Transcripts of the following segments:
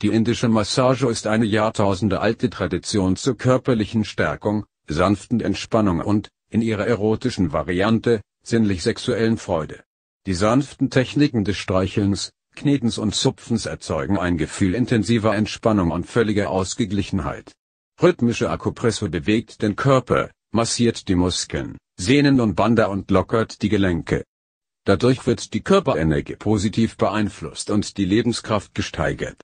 Die indische Massage ist eine Jahrtausende alte Tradition zur körperlichen Stärkung, sanften Entspannung und, in ihrer erotischen Variante, sinnlich-sexuellen Freude. Die sanften Techniken des Streichelns, Knetens und Zupfens erzeugen ein Gefühl intensiver Entspannung und völliger Ausgeglichenheit. Rhythmische Akupressur bewegt den Körper, massiert die Muskeln, Sehnen und Bänder und lockert die Gelenke. Dadurch wird die Körperenergie positiv beeinflusst und die Lebenskraft gesteigert.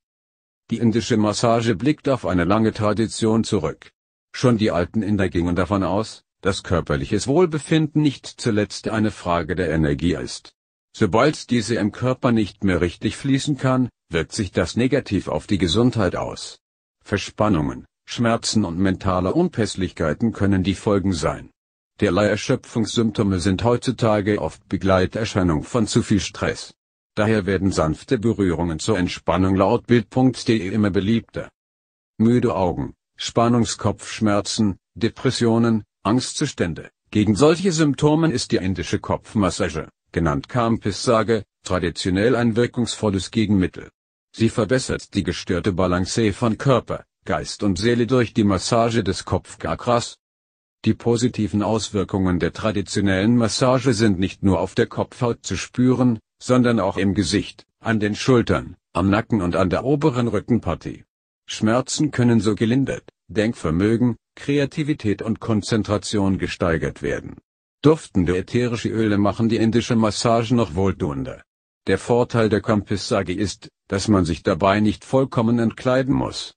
Die indische Massage blickt auf eine lange Tradition zurück. Schon die alten Inder gingen davon aus, dass körperliches Wohlbefinden nicht zuletzt eine Frage der Energie ist. Sobald diese im Körper nicht mehr richtig fließen kann, wirkt sich das negativ auf die Gesundheit aus. Verspannungen, Schmerzen und mentale Unpässlichkeiten können die Folgen sein. Derlei Erschöpfungssymptome sind heutzutage oft Begleiterscheinung von zu viel Stress. Daher werden sanfte Berührungen zur Entspannung laut Bild.de immer beliebter. Müde Augen, Spannungskopfschmerzen, Depressionen, Angstzustände. Gegen solche Symptome ist die indische Kopfmassage, genannt Kampisage, traditionell ein wirkungsvolles Gegenmittel. Sie verbessert die gestörte Balance von Körper, Geist und Seele durch die Massage des Kopfgakras. Die positiven Auswirkungen der traditionellen Massage sind nicht nur auf der Kopfhaut zu spüren, sondern auch im Gesicht, an den Schultern, am Nacken und an der oberen Rückenpartie. Schmerzen können so gelindert, Denkvermögen, Kreativität und Konzentration gesteigert werden. Duftende ätherische Öle machen die indische Massage noch wohltuender. Der Vorteil der Kampisagi ist, dass man sich dabei nicht vollkommen entkleiden muss.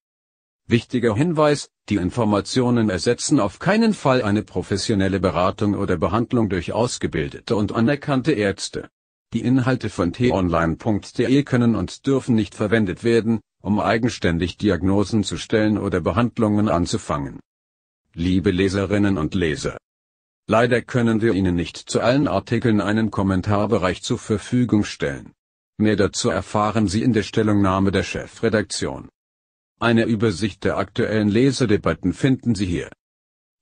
Wichtiger Hinweis, die Informationen ersetzen auf keinen Fall eine professionelle Beratung oder Behandlung durch ausgebildete und anerkannte Ärzte. Die Inhalte von t-online.de können und dürfen nicht verwendet werden, um eigenständig Diagnosen zu stellen oder Behandlungen anzufangen. Liebe Leserinnen und Leser. Leider können wir Ihnen nicht zu allen Artikeln einen Kommentarbereich zur Verfügung stellen. Mehr dazu erfahren Sie in der Stellungnahme der Chefredaktion. Eine Übersicht der aktuellen Leserdebatten finden Sie hier.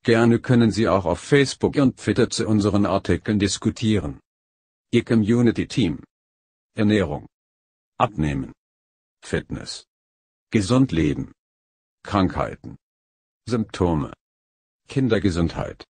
Gerne können Sie auch auf Facebook und Twitter zu unseren Artikeln diskutieren. Ihr Community-Team. Ernährung. Abnehmen. Fitness. Gesund leben. Krankheiten. Symptome. Kindergesundheit.